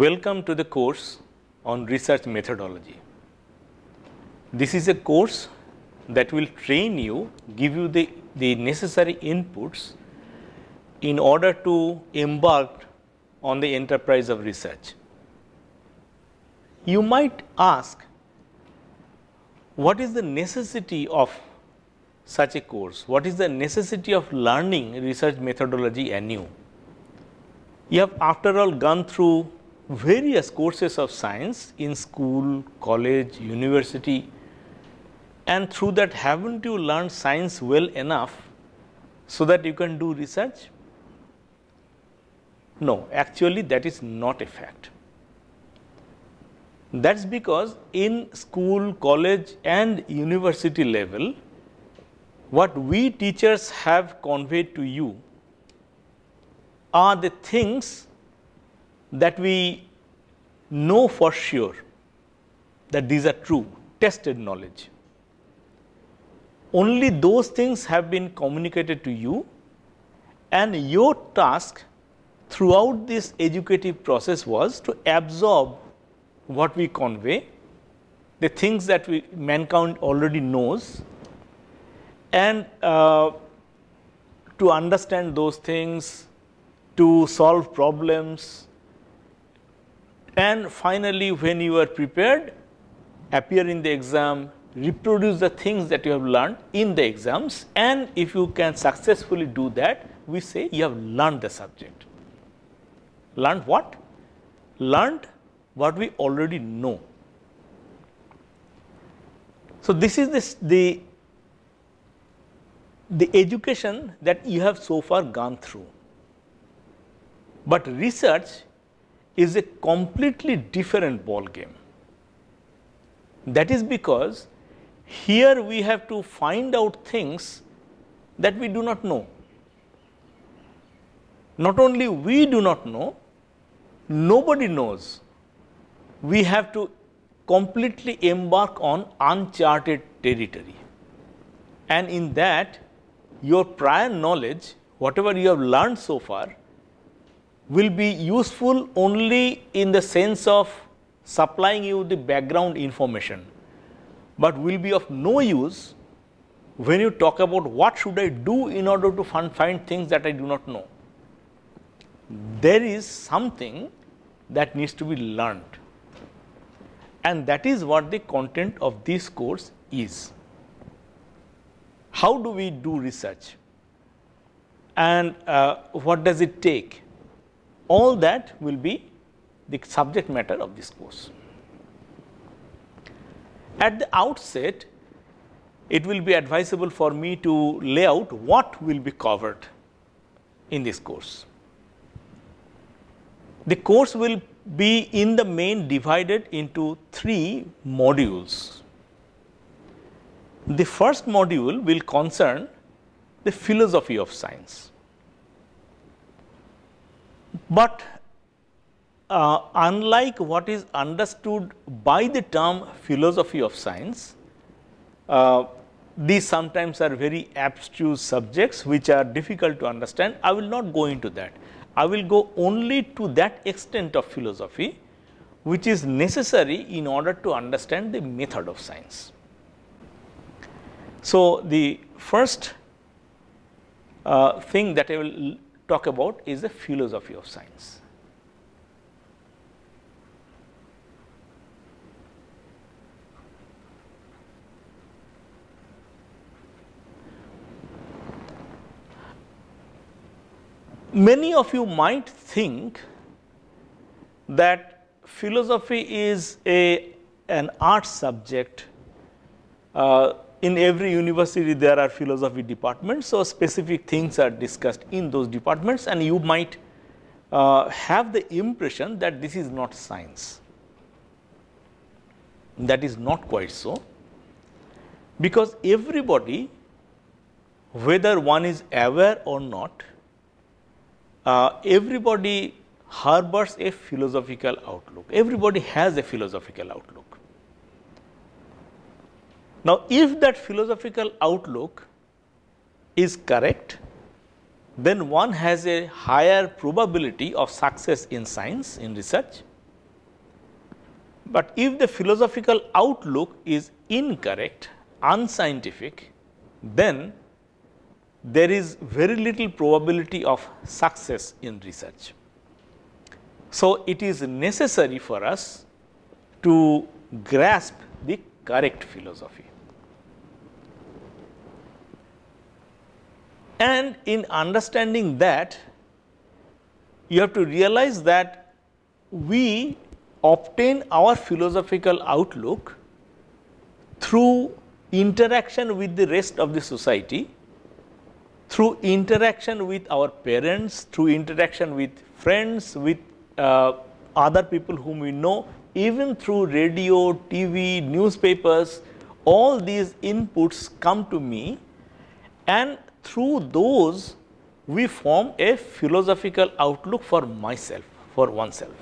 Welcome to the course on research methodology. This is a course that will train you, give you the, the necessary inputs in order to embark on the enterprise of research. You might ask, what is the necessity of such a course? What is the necessity of learning research methodology anew? You have after all gone through various courses of science in school, college, university and through that haven't you learned science well enough so that you can do research? No, actually that is not a fact. That is because in school, college and university level, what we teachers have conveyed to you are the things that we know for sure that these are true, tested knowledge. Only those things have been communicated to you and your task throughout this educative process was to absorb what we convey, the things that we, mankind already knows and uh, to understand those things, to solve problems, and finally, when you are prepared, appear in the exam, reproduce the things that you have learned in the exams and if you can successfully do that, we say you have learned the subject. Learned what? Learned what we already know. So, this is this, the, the education that you have so far gone through. But research is a completely different ball game. That is because here we have to find out things that we do not know. Not only we do not know, nobody knows. We have to completely embark on uncharted territory. And in that, your prior knowledge, whatever you have learned so far, will be useful only in the sense of supplying you the background information, but will be of no use when you talk about what should I do in order to find things that I do not know. There is something that needs to be learned and that is what the content of this course is. How do we do research and uh, what does it take? all that will be the subject matter of this course. At the outset, it will be advisable for me to lay out what will be covered in this course. The course will be in the main divided into three modules. The first module will concern the philosophy of science. But uh, unlike what is understood by the term philosophy of science, uh, these sometimes are very abstruse subjects which are difficult to understand. I will not go into that. I will go only to that extent of philosophy which is necessary in order to understand the method of science. So, the first uh, thing that I will talk about is the philosophy of science. Many of you might think that philosophy is a, an art subject uh, in every university there are philosophy departments. So, specific things are discussed in those departments and you might uh, have the impression that this is not science. That is not quite so because everybody whether one is aware or not uh, everybody harbors a philosophical outlook. Everybody has a philosophical outlook. Now, if that philosophical outlook is correct, then one has a higher probability of success in science, in research. But if the philosophical outlook is incorrect, unscientific, then there is very little probability of success in research. So, it is necessary for us to grasp the correct philosophy. And in understanding that, you have to realize that we obtain our philosophical outlook through interaction with the rest of the society, through interaction with our parents, through interaction with friends, with uh, other people whom we know, even through radio, TV, newspapers, all these inputs come to me and through those, we form a philosophical outlook for myself, for oneself.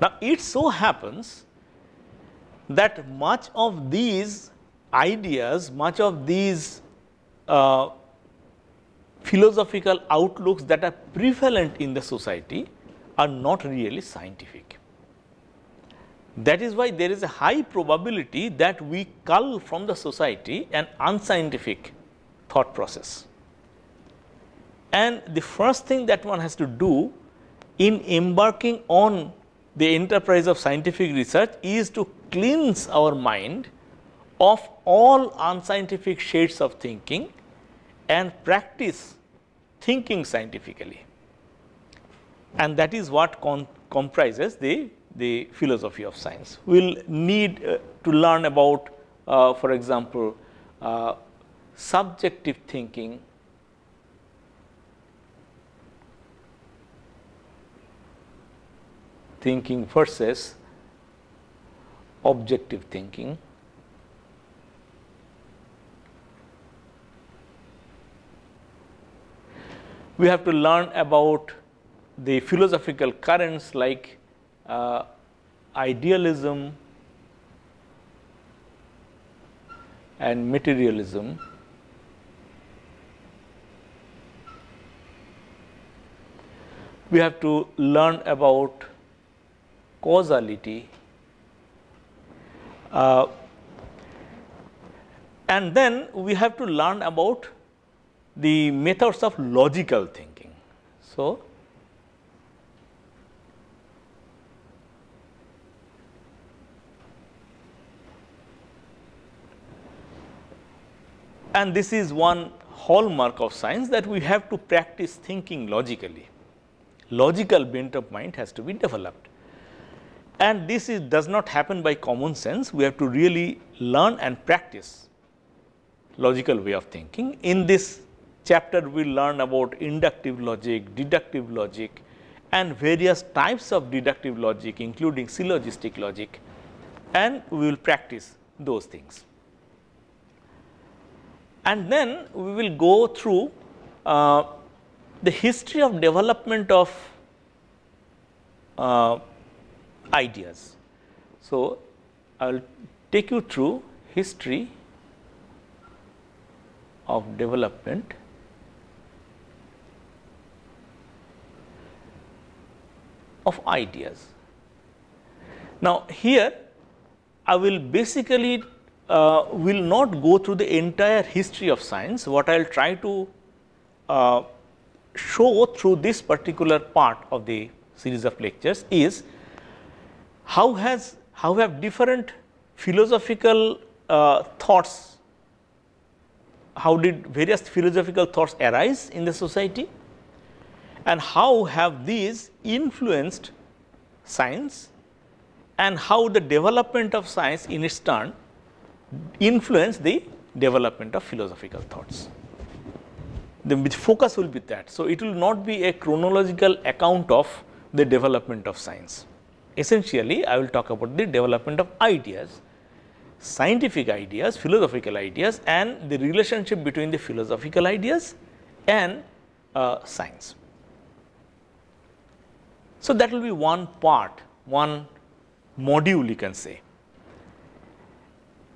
Now, it so happens that much of these ideas, much of these uh, philosophical outlooks that are prevalent in the society are not really scientific. That is why there is a high probability that we cull from the society an unscientific thought process. And the first thing that one has to do in embarking on the enterprise of scientific research is to cleanse our mind of all unscientific shades of thinking and practice thinking scientifically. And that is what comprises the the philosophy of science. We will need uh, to learn about uh, for example, uh, subjective thinking thinking versus objective thinking. We have to learn about the philosophical currents like uh, idealism and materialism we have to learn about causality uh, and then we have to learn about the methods of logical thinking. So, And this is one hallmark of science that we have to practice thinking logically. Logical bent of mind has to be developed. And this is, does not happen by common sense. We have to really learn and practice logical way of thinking. In this chapter, we learn about inductive logic, deductive logic and various types of deductive logic including syllogistic logic and we will practice those things and then we will go through uh, the history of development of uh, ideas. So, I will take you through history of development of ideas. Now, here I will basically uh, will not go through the entire history of science. What I will try to uh, show through this particular part of the series of lectures is how has how have different philosophical uh, thoughts how did various philosophical thoughts arise in the society and how have these influenced science and how the development of science in its turn influence the development of philosophical thoughts. The focus will be that. So, it will not be a chronological account of the development of science. Essentially, I will talk about the development of ideas, scientific ideas, philosophical ideas and the relationship between the philosophical ideas and uh, science. So, that will be one part, one module you can say.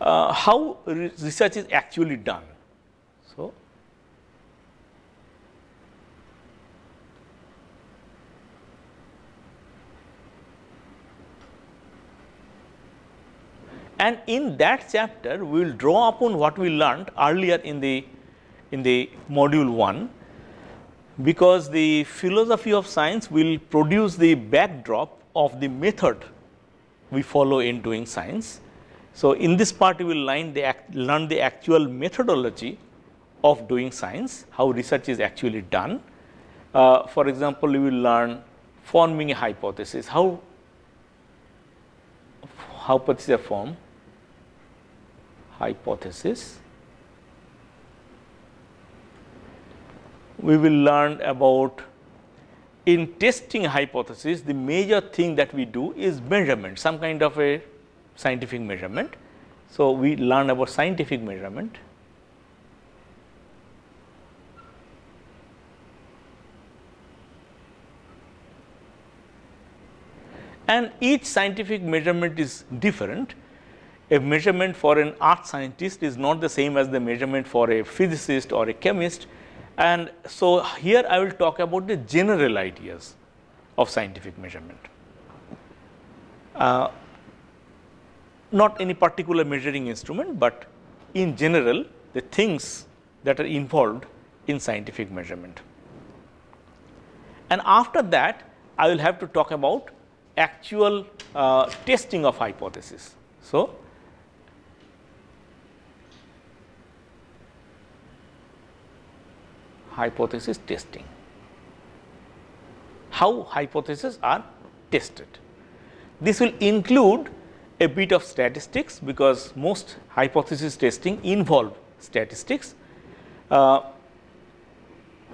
uh, how research is actually done. So, and in that chapter we will draw upon what we learnt earlier in the in the module 1 because the philosophy of science will produce the backdrop of the method we follow in doing science so, in this part you will learn the, act, learn the actual methodology of doing science, how research is actually done. Uh, for example, you will learn forming a hypothesis, how hypothesis are formed, hypothesis. We will learn about in testing hypothesis, the major thing that we do is measurement, some kind of a scientific measurement. So, we learn about scientific measurement. And each scientific measurement is different. A measurement for an earth scientist is not the same as the measurement for a physicist or a chemist. And so, here I will talk about the general ideas of scientific measurement. Uh, not any particular measuring instrument, but in general the things that are involved in scientific measurement. And after that I will have to talk about actual uh, testing of hypothesis. So, hypothesis testing, how hypotheses are tested. This will include a bit of statistics because most hypothesis testing involve statistics. Uh,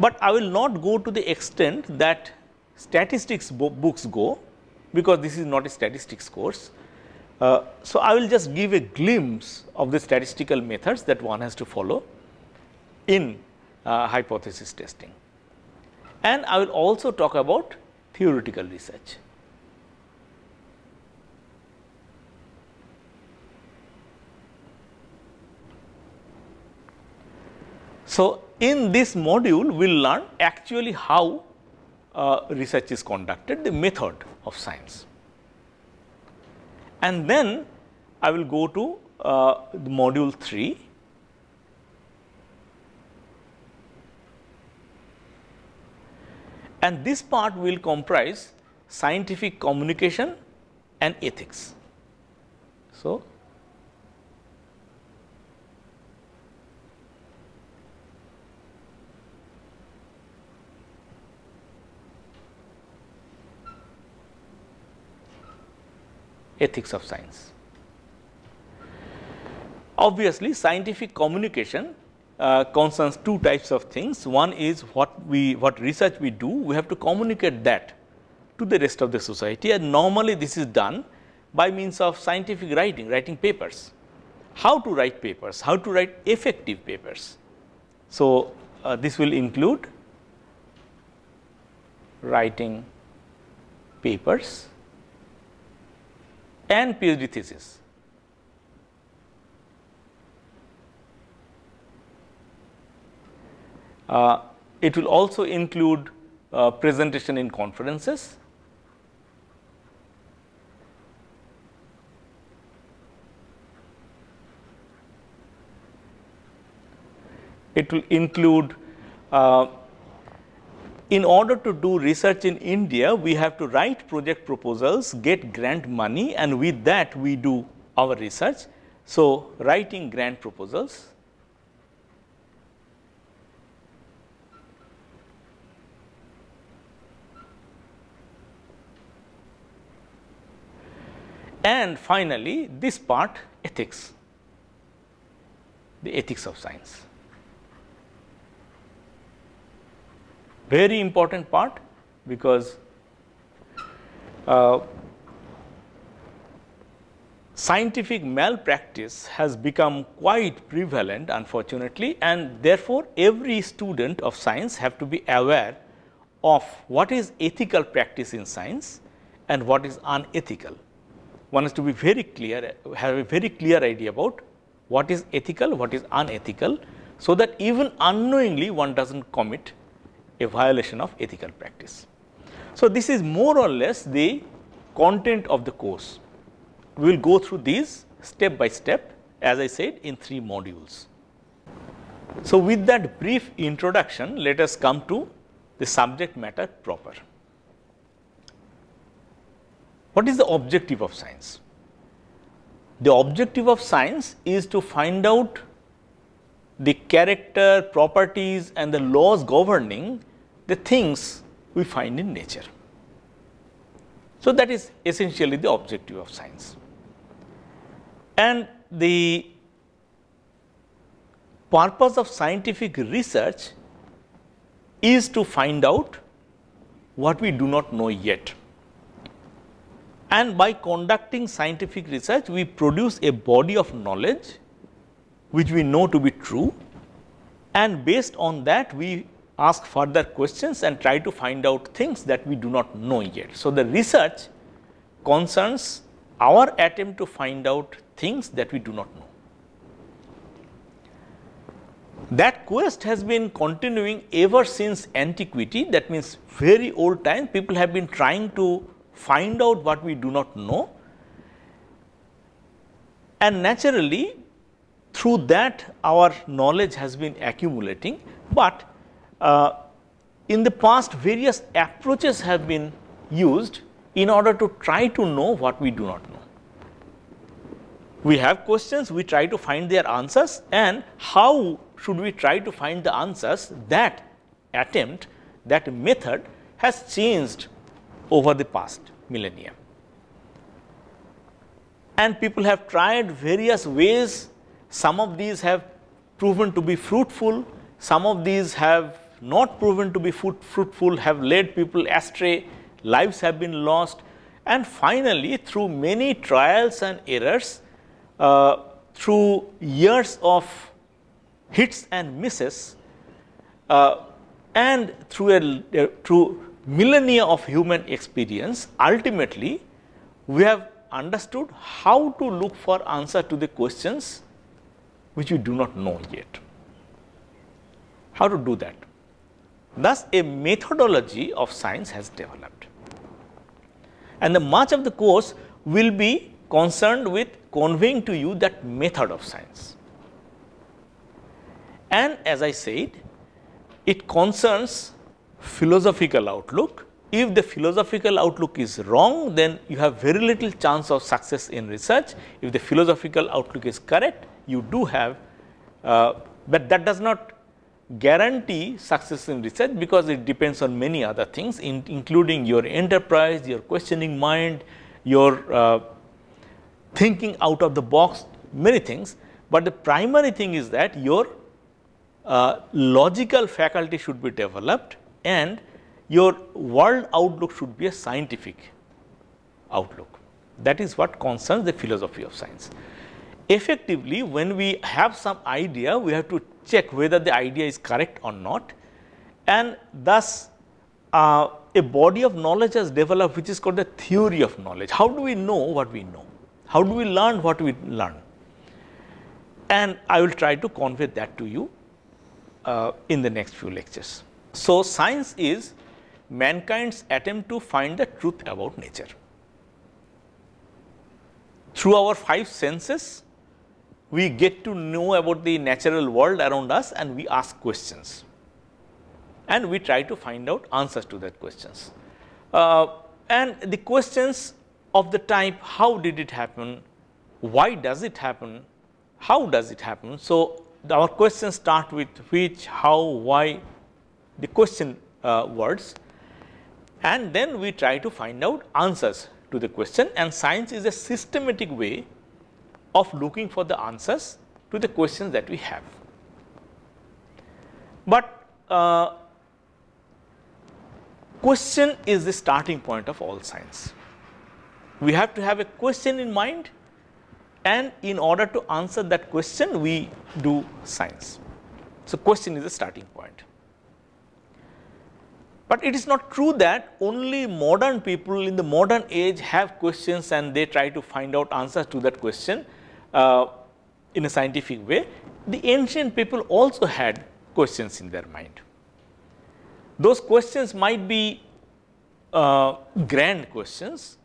but I will not go to the extent that statistics bo books go because this is not a statistics course. Uh, so, I will just give a glimpse of the statistical methods that one has to follow in uh, hypothesis testing. And I will also talk about theoretical research. So, in this module, we will learn actually how uh, research is conducted, the method of science. And then I will go to uh, module 3. And this part will comprise scientific communication and ethics. So, ethics of science. Obviously, scientific communication uh, concerns two types of things. One is what we, what research we do, we have to communicate that to the rest of the society and normally this is done by means of scientific writing, writing papers. How to write papers, how to write effective papers. So, uh, this will include writing papers and PhD thesis. Uh, it will also include uh, presentation in conferences. It will include uh, in order to do research in India, we have to write project proposals, get grant money and with that we do our research. So, writing grant proposals. And finally, this part ethics, the ethics of science. very important part because uh, scientific malpractice has become quite prevalent unfortunately and therefore every student of science have to be aware of what is ethical practice in science and what is unethical. One has to be very clear, have a very clear idea about what is ethical, what is unethical, so that even unknowingly one does not commit a violation of ethical practice. So, this is more or less the content of the course. We will go through these step by step as I said in three modules. So, with that brief introduction let us come to the subject matter proper. What is the objective of science? The objective of science is to find out the character, properties and the laws governing the things we find in nature. So, that is essentially the objective of science. And the purpose of scientific research is to find out what we do not know yet. And by conducting scientific research, we produce a body of knowledge which we know to be true and based on that we ask further questions and try to find out things that we do not know yet. So, the research concerns our attempt to find out things that we do not know. That quest has been continuing ever since antiquity that means very old time people have been trying to find out what we do not know and naturally through that our knowledge has been accumulating, but uh, in the past various approaches have been used in order to try to know what we do not know. We have questions, we try to find their answers and how should we try to find the answers that attempt, that method has changed over the past millennia. And people have tried various ways, some of these have proven to be fruitful, some of these have not proven to be fruitful have led people astray, lives have been lost and finally through many trials and errors, uh, through years of hits and misses uh, and through, a, uh, through millennia of human experience, ultimately we have understood how to look for answer to the questions which we do not know yet. How to do that? Thus, a methodology of science has developed and the much of the course will be concerned with conveying to you that method of science. And as I said, it concerns philosophical outlook. If the philosophical outlook is wrong, then you have very little chance of success in research. If the philosophical outlook is correct, you do have, uh, but that does not guarantee success in research because it depends on many other things in, including your enterprise, your questioning mind, your uh, thinking out of the box, many things. But the primary thing is that your uh, logical faculty should be developed and your world outlook should be a scientific outlook. That is what concerns the philosophy of science. Effectively, when we have some idea, we have to check whether the idea is correct or not and thus uh, a body of knowledge has developed which is called the theory of knowledge. How do we know what we know? How do we learn what we learn? And I will try to convey that to you uh, in the next few lectures. So, science is mankind's attempt to find the truth about nature. Through our five senses, we get to know about the natural world around us and we ask questions and we try to find out answers to that questions. Uh, and the questions of the type how did it happen, why does it happen, how does it happen. So, our questions start with which, how, why the question uh, words and then we try to find out answers to the question and science is a systematic way of looking for the answers to the questions that we have. But uh, question is the starting point of all science. We have to have a question in mind and in order to answer that question we do science. So, question is the starting point. But it is not true that only modern people in the modern age have questions and they try to find out answers to that question. Uh, in a scientific way, the ancient people also had questions in their mind. Those questions might be uh, grand questions,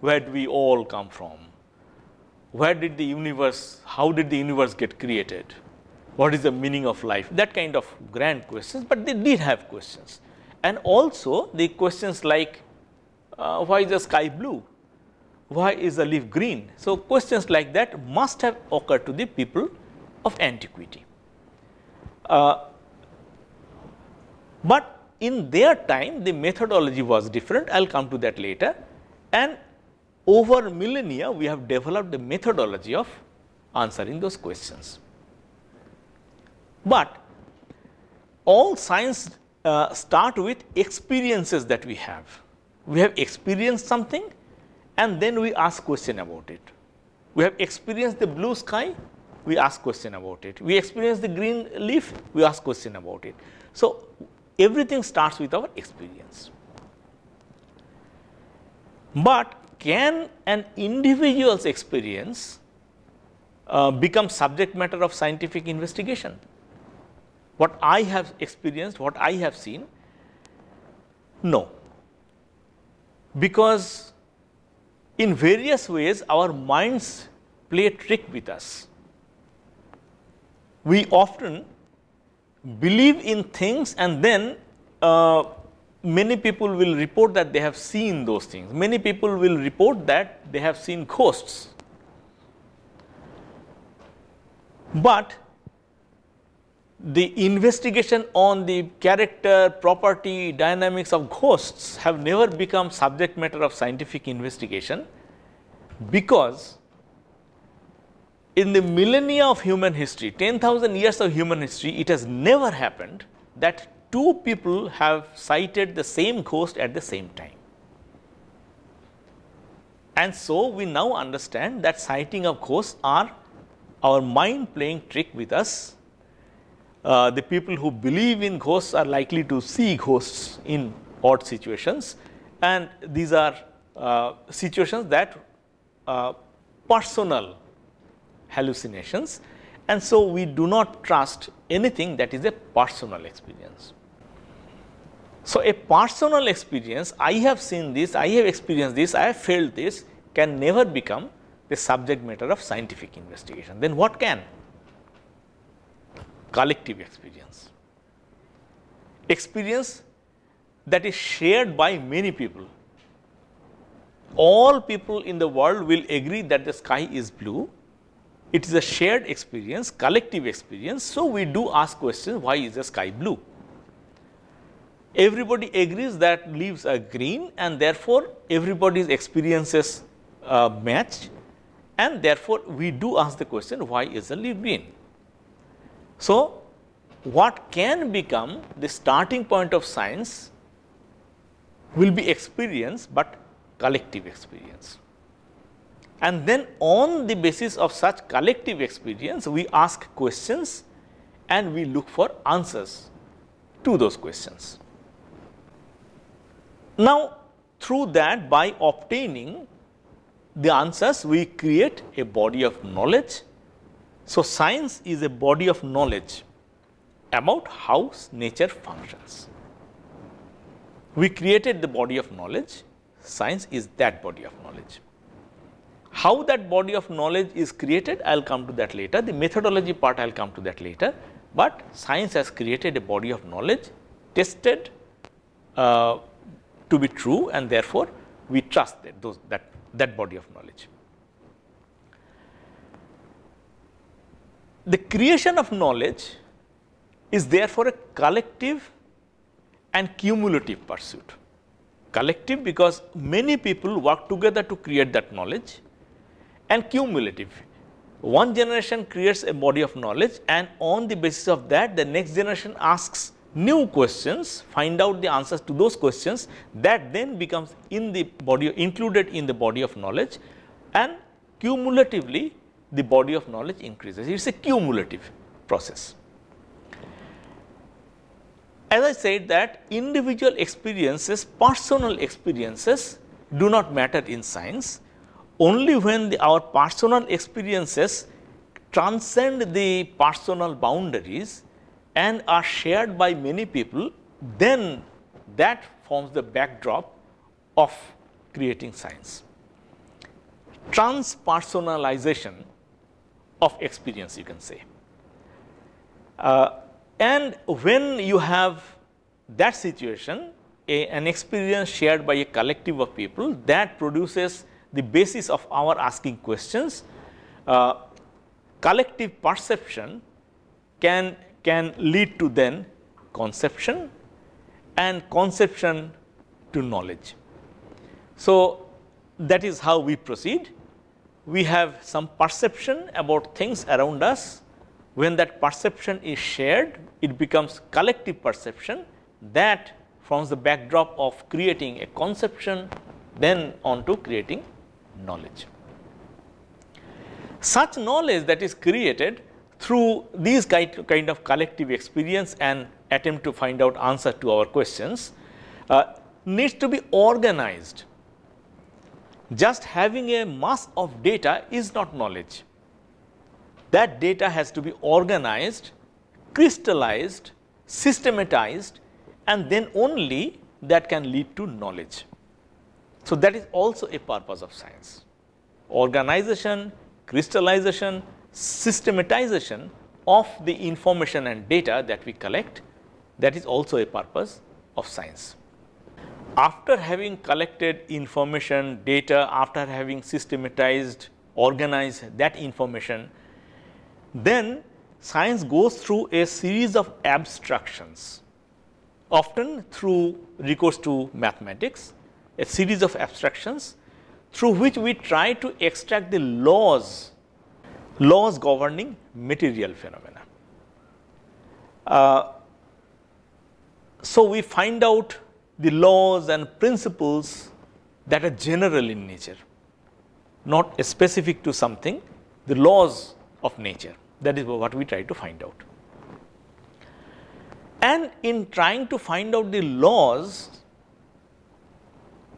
where do we all come from? Where did the universe, how did the universe get created? What is the meaning of life? That kind of grand questions, but they did have questions. And also the questions like, uh, why is the sky blue? why is the leaf green? So, questions like that must have occurred to the people of antiquity. Uh, but in their time the methodology was different, I will come to that later and over millennia we have developed the methodology of answering those questions. But all science uh, start with experiences that we have. We have experienced something and then we ask question about it. We have experienced the blue sky, we ask question about it. We experience the green leaf, we ask question about it. So, everything starts with our experience. But can an individual's experience uh, become subject matter of scientific investigation? What I have experienced, what I have seen? No, because in various ways our minds play a trick with us. We often believe in things and then uh, many people will report that they have seen those things. Many people will report that they have seen ghosts. But the investigation on the character, property, dynamics of ghosts have never become subject matter of scientific investigation because in the millennia of human history, 10,000 years of human history, it has never happened that two people have sighted the same ghost at the same time. And so, we now understand that sighting of ghosts are our mind playing trick with us uh, the people who believe in ghosts are likely to see ghosts in odd situations and these are uh, situations that uh, personal hallucinations and so we do not trust anything that is a personal experience. So, a personal experience I have seen this, I have experienced this, I have felt this can never become the subject matter of scientific investigation. Then what can? collective experience. Experience that is shared by many people. All people in the world will agree that the sky is blue. It is a shared experience, collective experience. So, we do ask questions, why is the sky blue? Everybody agrees that leaves are green and therefore, everybody's experiences uh, match and therefore, we do ask the question, why is the leaf green? So, what can become the starting point of science will be experience, but collective experience. And then on the basis of such collective experience, we ask questions and we look for answers to those questions. Now, through that by obtaining the answers, we create a body of knowledge so, science is a body of knowledge about how nature functions. We created the body of knowledge, science is that body of knowledge. How that body of knowledge is created, I will come to that later, the methodology part I will come to that later, but science has created a body of knowledge tested uh, to be true and therefore, we trust that, those, that, that body of knowledge. The creation of knowledge is therefore a collective and cumulative pursuit. Collective because many people work together to create that knowledge and cumulative. One generation creates a body of knowledge and on the basis of that the next generation asks new questions, find out the answers to those questions that then becomes in the body included in the body of knowledge and cumulatively the body of knowledge increases. It is a cumulative process. As I said that individual experiences, personal experiences do not matter in science. Only when the, our personal experiences transcend the personal boundaries and are shared by many people, then that forms the backdrop of creating science. Transpersonalization of experience you can say. Uh, and when you have that situation a, an experience shared by a collective of people that produces the basis of our asking questions uh, collective perception can can lead to then conception and conception to knowledge. So, that is how we proceed we have some perception about things around us. When that perception is shared, it becomes collective perception that forms the backdrop of creating a conception then on to creating knowledge. Such knowledge that is created through these kind of collective experience and attempt to find out answer to our questions uh, needs to be organized just having a mass of data is not knowledge. That data has to be organized, crystallized, systematized and then only that can lead to knowledge. So, that is also a purpose of science. Organization, crystallization, systematization of the information and data that we collect that is also a purpose of science after having collected information, data, after having systematized, organized that information, then science goes through a series of abstractions, often through recourse to mathematics, a series of abstractions through which we try to extract the laws, laws governing material phenomena. Uh, so, we find out the laws and principles that are general in nature, not specific to something, the laws of nature. That is what we try to find out. And in trying to find out the laws,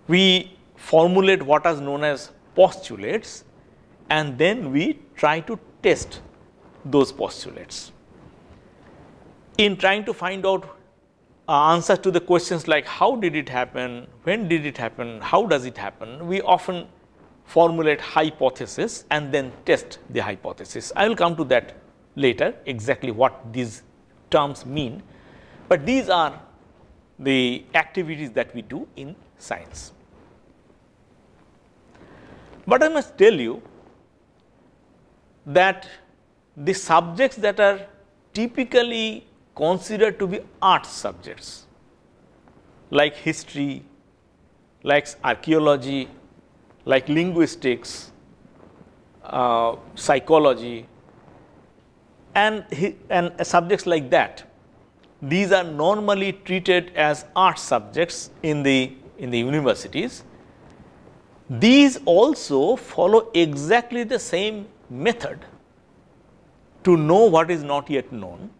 we formulate what is known as postulates and then we try to test those postulates. In trying to find out uh, answers to the questions like how did it happen, when did it happen, how does it happen, we often formulate hypothesis and then test the hypothesis. I will come to that later exactly what these terms mean, but these are the activities that we do in science. But I must tell you that the subjects that are typically considered to be art subjects like history, like archaeology, like linguistics, uh, psychology, and, and subjects like that. These are normally treated as art subjects in the, in the universities. These also follow exactly the same method to know what is not yet known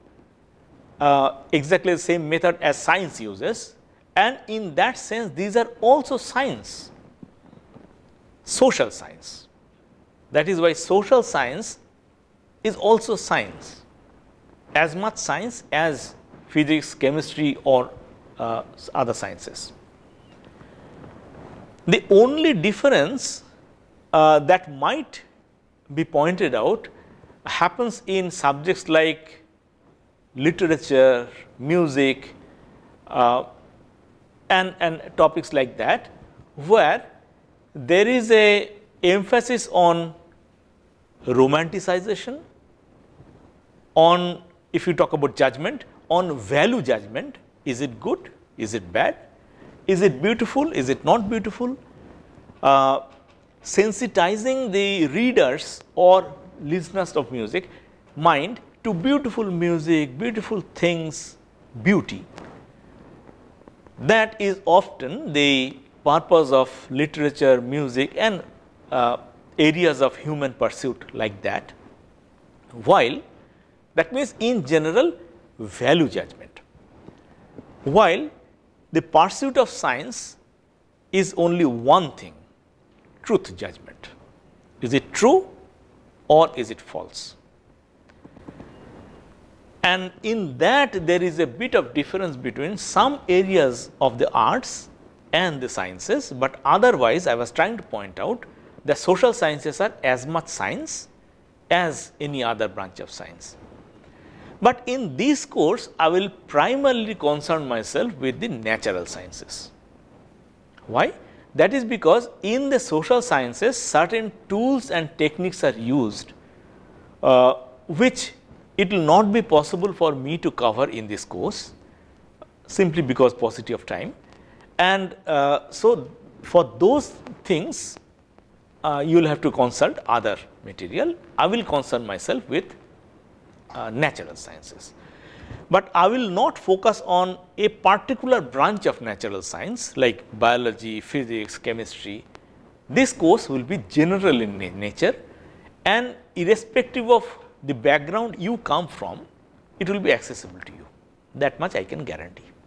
uh, exactly the same method as science uses and in that sense these are also science, social science. That is why social science is also science, as much science as physics, chemistry or uh, other sciences. The only difference uh, that might be pointed out happens in subjects like literature, music, uh, and, and topics like that, where there is a emphasis on romanticization, on if you talk about judgment, on value judgment, is it good, is it bad, is it beautiful, is it not beautiful, uh, sensitizing the readers or listeners of music mind to beautiful music, beautiful things, beauty. That is often the purpose of literature, music and uh, areas of human pursuit like that. While that means in general value judgment. While the pursuit of science is only one thing truth judgment. Is it true or is it false? and in that there is a bit of difference between some areas of the arts and the sciences, but otherwise I was trying to point out the social sciences are as much science as any other branch of science. But in this course, I will primarily concern myself with the natural sciences. Why? That is because in the social sciences, certain tools and techniques are used uh, which it will not be possible for me to cover in this course simply because paucity of time. And uh, so for those things, uh, you will have to consult other material. I will concern myself with uh, natural sciences. But I will not focus on a particular branch of natural science like biology, physics, chemistry. This course will be general in nature and irrespective of the background you come from, it will be accessible to you that much I can guarantee.